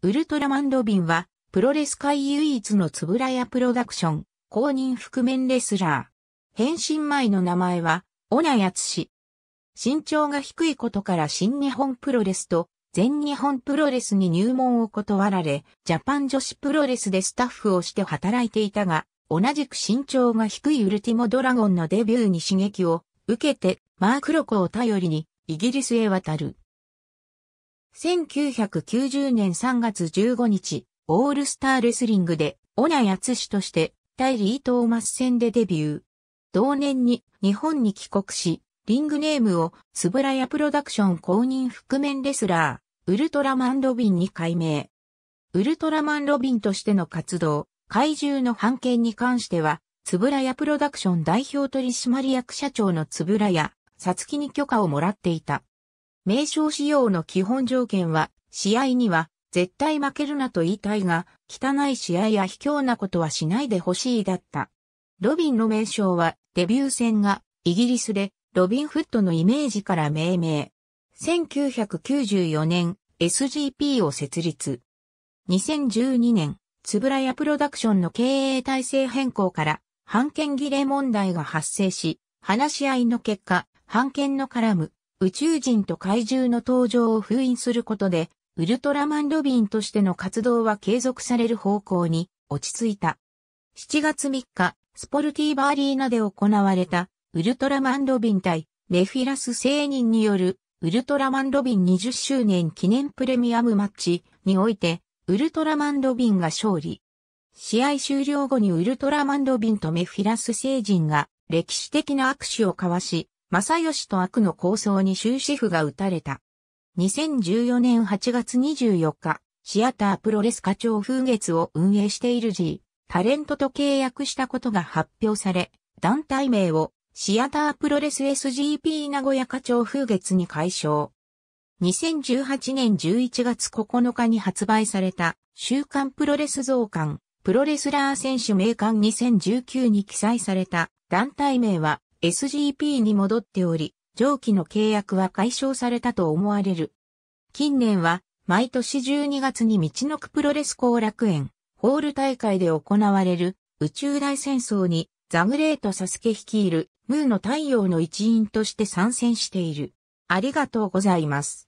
ウルトラマンロビンは、プロレス界唯一のつぶらやプロダクション、公認覆面レスラー。変身前の名前は、オナヤツシ。身長が低いことから新日本プロレスと全日本プロレスに入門を断られ、ジャパン女子プロレスでスタッフをして働いていたが、同じく身長が低いウルティモドラゴンのデビューに刺激を受けて、マークロコを頼りにイギリスへ渡る。1990年3月15日、オールスターレスリングで、オナヤツシとして、対リートーマス戦でデビュー。同年に日本に帰国し、リングネームをつぶらやプロダクション公認覆面レスラー、ウルトラマンロビンに改名。ウルトラマンロビンとしての活動、怪獣の判権に関しては、つぶらやプロダクション代表取締役社長のつぶらや、さつきに許可をもらっていた。名称使用の基本条件は、試合には絶対負けるなと言いたいが、汚い試合や卑怯なことはしないでほしいだった。ロビンの名称は、デビュー戦がイギリスでロビンフットのイメージから命名。1994年、SGP を設立。2012年、つぶらやプロダクションの経営体制変更から、判権切れ問題が発生し、話し合いの結果、判権の絡む宇宙人と怪獣の登場を封印することで、ウルトラマンロビンとしての活動は継続される方向に落ち着いた。7月3日、スポルティーバーリーナで行われた、ウルトラマンロビン対メフィラス聖人による、ウルトラマンロビン20周年記念プレミアムマッチにおいて、ウルトラマンロビンが勝利。試合終了後にウルトラマンロビンとメフィラス星人が歴史的な握手を交わし、正義と悪の構想に終止符が打たれた。2014年8月24日、シアタープロレス課長風月を運営している G、タレントと契約したことが発表され、団体名をシアタープロレス SGP 名古屋課長風月に解消。2018年11月9日に発売された週刊プロレス増刊、プロレスラー選手名鑑2019に記載された団体名は SGP に戻っており、上記の契約は解消されたと思われる。近年は、毎年12月に道のくプロレス後楽園、ホール大会で行われる宇宙大戦争にザグレートサスケ率いるムーの太陽の一員として参戦している。ありがとうございます。